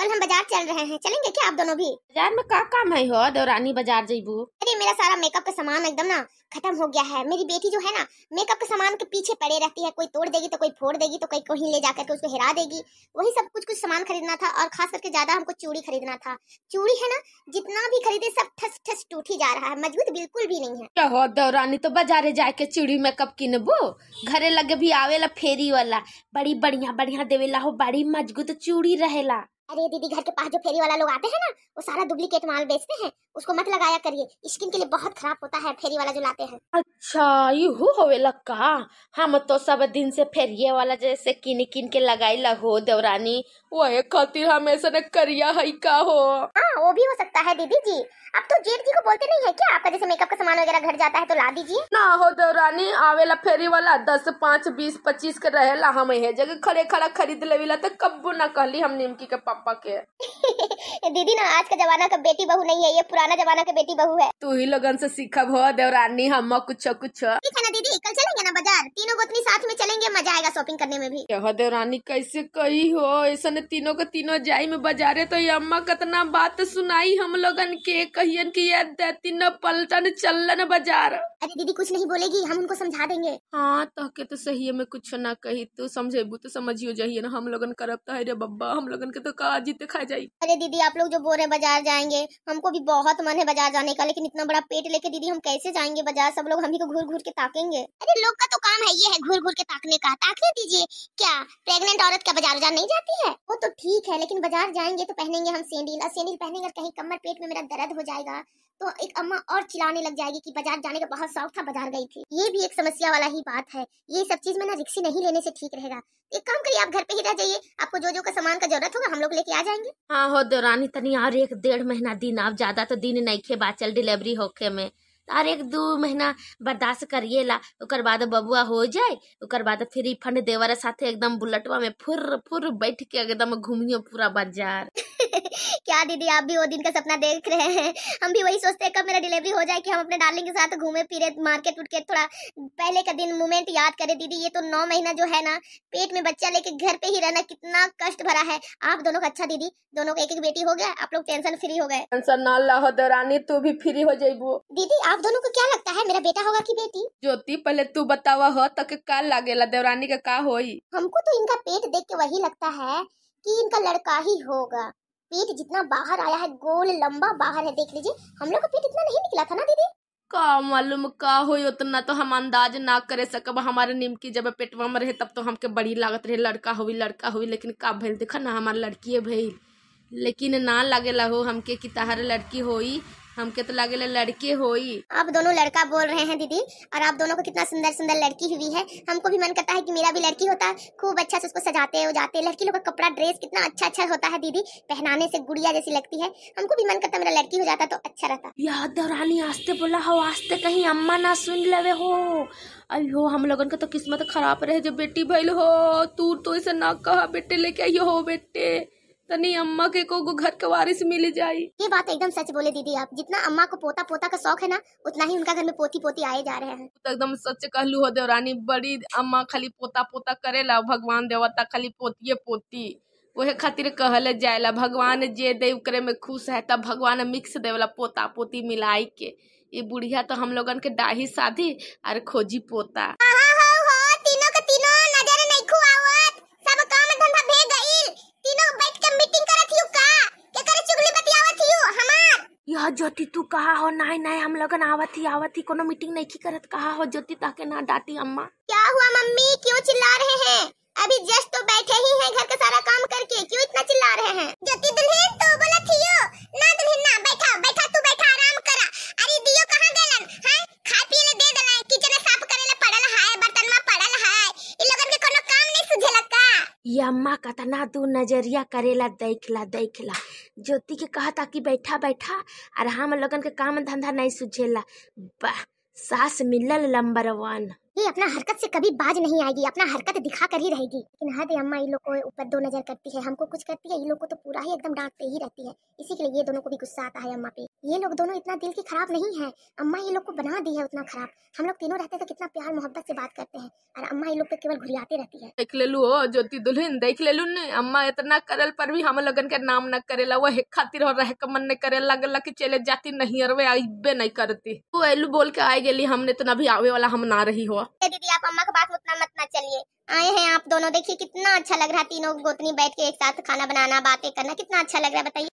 कल हम बाजार चल रहे हैं चलेंगे क्या आप दोनों भी बाजार में का काम है हो दौरानी बाजार जेबू अरे मेरा सारा मेकअप का सामान एकदम ना खत्म हो गया है मेरी बेटी जो है ना मेकअप के सामान के पीछे पड़े रहती है कोई तोड़ देगी तो कोई फोड़ देगी तो कोई कहीं ले जाकर के उसको हिरा देगी वही सब कुछ कुछ सामान खरीदना था और खास करके ज्यादा हमको चूड़ी खरीदना था चूड़ी है ना जितना भी खरीदे सब ठस ठस टूट ही जा रहा है मजबूत बिल्कुल भी नहीं है तो हो दौरानी तो बाजार जाके चूड़ी मेकअप किनबो घरे लगे भी आवेला फेरी वाला बड़ी बढ़िया बढ़िया देवेला हो बड़ी मजबूत चूड़ी रहेला अरे दीदी घर के पास जो फेरी वाला लोग आते हैं ना वो सारा डुप्लीकेट माल बेचते हैं उसको मत लगाया करिए स्किन के लिए बहुत खराब होता है फेरी वाला जो लाते हैं अच्छा यू होवे लक्का हम तो सब दिन से फेरिये वाला जैसे किन किन के लगाई लगो देवरानी एक खातिर हम ऐसा न करिया है का हो हाँ वो भी हो सकता है दीदी जी अब तो जेठ जी को बोलते नहीं है क्या आपका जैसे मेकअप का सामान वगैरह घर जाता है तो ला दीजिए ना हो देवरानी आवेला फेरी वाला दस पाँच बीस पच्चीस का रहेला हम यह जगह खड़े खड़ा खरीद लेवेला तो कब्बू न कहली हम निमकी के पापा पापा के दीदी ना आज का जमाना का बेटी बहू नहीं है ये पुराना जमाना का बेटी बहू है तू ही लोगन से सीखा हो देवरानी हम कुछ कुछ ना दीदी कल चलेंगे ना बाजार मजा आएगा शॉपिंग करने में भी यह देवरानी कैसे कही हो ऐसा ने तीनों के तीनों जाई में बाजारे तो अम्मा कितना बात सुनाई हम लोगन के कहियन की ये पलटन चलन बाजार अरे दीदी कुछ नहीं बोलेगी हम उनको समझा देंगे हाँ तो के तो सही है मैं कुछ ना कही तो समझे तो समझियो जाइए ना हम लोगन करब तो बब्बा हम लोगन के तो का जीते तो खा जाये अरे दीदी आप लोग जो बोल रहे बाजार जाएंगे हमको भी बहुत मन है बाजार जाने का लेकिन इतना बड़ा पेट लेके दीदी हम कैसे जाएंगे बाजार सब लोग हम ही को घूर घूर के ताकेंगे अरे लोग का तो काम है ये है घूर घूर के ताकने कहा ताकि दीजिए क्या प्रेग्नेंट औरत का बाजार उजार नहीं जाती है वो तो ठीक है लेकिन बाजार जाएंगे तो पहनेंगे हम सेंडिल और सेंडिल पहनेंगे कहीं कमर पेट में मेरा दर्द हो जाएगा तो एक अम्मा और चिल्लाने लग जाएगी कि बाजार जाने का बहुत शौक था बाजार गई थी ये भी एक समस्या वाला ही बात है ये सब चीज में ना रिक्सी नहीं लेने से ठीक रहेगा एक काम करिए आप घर पे ही रह जाइए आपको जो जो का सामान का जरूरत होगा हम लोग लेके आ जाएंगे हाँ हो दौरानी तनी और एक डेढ़ महीना दिन आप ज्यादा तो दिन नहीं खे बाचल डिलीवरी होके में तार एक दो महीना बर्दाश्त करिए ला बाद बबुआ हो जाए ओकर बाद फिर रिफंड देवर साथे एकदम बुलेटवा में फुर फुर बैठ के एकदम घूमियो पूरा बाजार क्या दीदी आप भी वो दिन का सपना देख रहे हैं हम भी वही सोचते हैं कब मेरा डिलीवरी हो जाए कि हम अपने डार्लिंग के साथ घूमे फिरे मार्केट उठ के थोड़ा पहले का दिन मोमेंट याद करें दीदी ये तो नौ महीना जो है ना पेट में बच्चा लेके घर पे ही रहना कितना कष्ट भरा है आप दोनों का अच्छा दीदी दोनों का एक एक बेटी हो गया आप लोग टेंशन फ्री हो गए टेंशन ना लो दौरानी तू भी फ्री हो जाइबो दीदी आप आप दोनों को क्या लगता है मेरा बेटा होगा कि बेटी ज्योति पहले तू बतावा हो तो का लगे ला देवरानी का का होई हमको तो इनका पेट देख के वही लगता है कि इनका लड़का ही होगा पेट जितना बाहर आया है गोल लंबा बाहर है देख लीजिए हम लोग का पेट इतना नहीं निकला था ना दीदी का मालूम का हो उतना तो हम अंदाज ना करे सकब हमारे निमकी जब पेटवा में रहे तब तो हमके बड़ी लागत रहे लड़का हुई लड़का हुई लेकिन का भेल देखा ना हमारे लड़की है भेल लेकिन ना लगे हो हमके कि तहार लड़की होई हमके तो लगे लड़के हो आप दोनों लड़का बोल रहे हैं दीदी और आप दोनों को कितना सुंदर सुंदर लड़की हुई है हमको भी मन करता है कि मेरा भी लड़की होता खूब अच्छा से उसको सजाते उजाते लड़की लोग का कपड़ा ड्रेस कितना अच्छा अच्छा होता है दीदी पहनाने से गुड़िया जैसी लगती है हमको भी मन करता मेरा लड़की हो जाता तो अच्छा रहता याद रानी आस्ते बोला हो आस्ते कहीं अम्मा ना सुन लेवे हो अयो हम लोगों का तो किस्मत खराब रहे जो बेटी भैल हो तू तो ऐसे ना कहा बेटे लेके आइयो हो बेटे तनी अम्मा के को घर के वारिस मिल जाये ये बात एकदम सच बोले दीदी आप जितना अम्मा को पोता पोता का शौक है ना उतना ही उनका घर में पोती पोती आए जा रहे हैं तो एकदम सच कहलू हो देवरानी बड़ी अम्मा खाली पोता पोता करे ला भगवान देवता खाली पोतिए पोती वही खातिर कहल जाएला भगवान जे देव करे में खुश है तब भगवान मिक्स देवला पोता पोती मिलाई के ये बुढ़िया तो हम लोगन के डाही शादी और खोजी पोता ज्योति तू कहा हो ना ना हम लगन आवत ही आवत ही कोनो मीटिंग नहीं की करत कहा हो ज्योति ताके ना डांटी अम्मा क्या हुआ मम्मी क्यों चिल्ला रहे हैं अभी जस्ट तो बैठे ही हैं घर का सारा काम करके क्यों इतना चिल्ला रहे हैं ज्योति दुल्हन तो बोला थी यो ना दुल्हन ना बैठा बैठा तू बैठा आराम करा अरे दियो कहां गलन हैं हाँ? खा पी ले दे देना है किचन साफ करे ले पड़ल है बर्तन में पड़ल है इन लोगन के कोनो काम नहीं सुझेला का ये अम्मा कतना दू नजरिया करेला देखला देखला ज्योति के कहता कि बैठा बैठा और हम लोगन के काम धंधा नहीं सुझेला वाह सास मिलल नंबर वन ये अपना हरकत से कभी बाज नहीं आएगी अपना हरकत दिखा कर ही रहेगी लेकिन हद अम्मा इन लोग को ऊपर दो नजर करती है हमको कुछ करती है ये लोग को तो पूरा ही एकदम डांटते ही रहती है इसी के लिए ये दोनों को भी गुस्सा आता है अम्मा पे ये लोग दोनों इतना दिल की खराब नहीं है अम्मा ये लोग को बना दी है उतना खराब हम लोग तीनों रहते तो कितना प्यार मोहब्बत से बात करते हैं और अम्मा ये लोग पे केवल घुरियाते रहती है देख ले लू हो ज्योति दुल्हन देख ले लू ने अम्मा इतना करल पर भी हम लगन के नाम न करेला वो खातिर हो रह मन ने करे लग की चले जाती नहीं अरवे आइबे नहीं करती तू एलू बोल के आई गेली हमने तो भी आवे वाला हम ना रही हो आप अम्मा का बात उतना मत ना चलिए आए हैं आप दोनों देखिए कितना अच्छा लग रहा है तीनों गोतनी बैठ के एक साथ खाना बनाना बातें करना कितना अच्छा लग रहा है बताइए